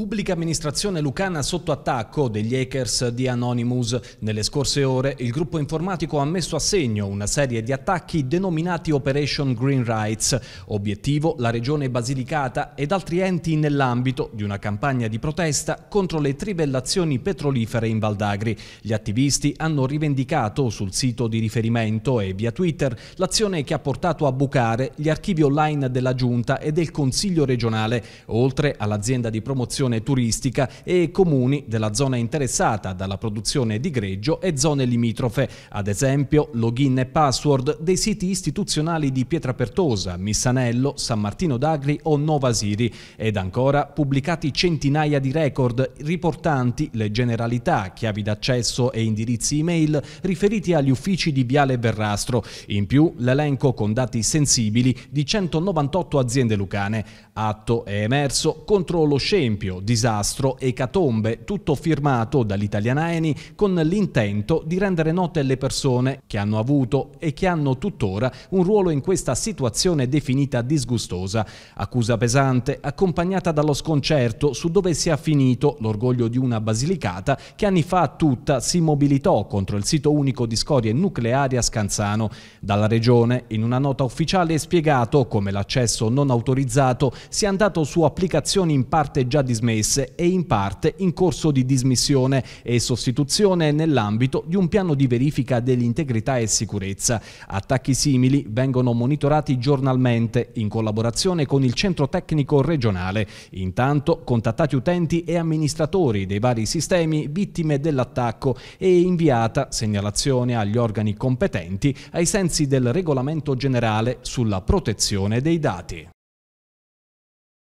Pubblica amministrazione lucana sotto attacco degli hackers di Anonymous. Nelle scorse ore il gruppo informatico ha messo a segno una serie di attacchi denominati Operation Green Rights. Obiettivo la regione Basilicata ed altri enti nell'ambito di una campagna di protesta contro le trivellazioni petrolifere in Valdagri. Gli attivisti hanno rivendicato sul sito di riferimento e via Twitter l'azione che ha portato a bucare gli archivi online della Giunta e del Consiglio regionale, oltre all'azienda di promozione destinazione turistica e comuni della zona interessata dalla produzione di greggio e zone limitrofe, ad esempio login e password dei siti istituzionali di Pietrapertosa, Missanello, San Martino d'Agri o Novasiri ed ancora pubblicati centinaia di record riportanti le generalità, chiavi d'accesso e indirizzi email riferiti agli uffici di Viale Verrastro. In più l'elenco con dati sensibili di 198 aziende lucane. Atto è emerso contro lo scempio incendio, disastro, ecatombe, tutto firmato dall'italiana Eni con l'intento di rendere note le persone che hanno avuto e che hanno tuttora un ruolo in questa situazione definita disgustosa. Accusa pesante, accompagnata dallo sconcerto su dove sia finito l'orgoglio di una basilicata che anni fa tutta si mobilitò contro il sito unico di scorie nucleari a Scanzano. Dalla regione, in una nota ufficiale, è spiegato come l'accesso non autorizzato sia andato su applicazioni in parte già disgustosa dismesse e in parte in corso di dismissione e sostituzione nell'ambito di un piano di verifica dell'integrità e sicurezza. Attacchi simili vengono monitorati giornalmente in collaborazione con il centro tecnico regionale. Intanto contattati utenti e amministratori dei vari sistemi vittime dell'attacco e inviata segnalazione agli organi competenti ai sensi del regolamento generale sulla protezione dei dati.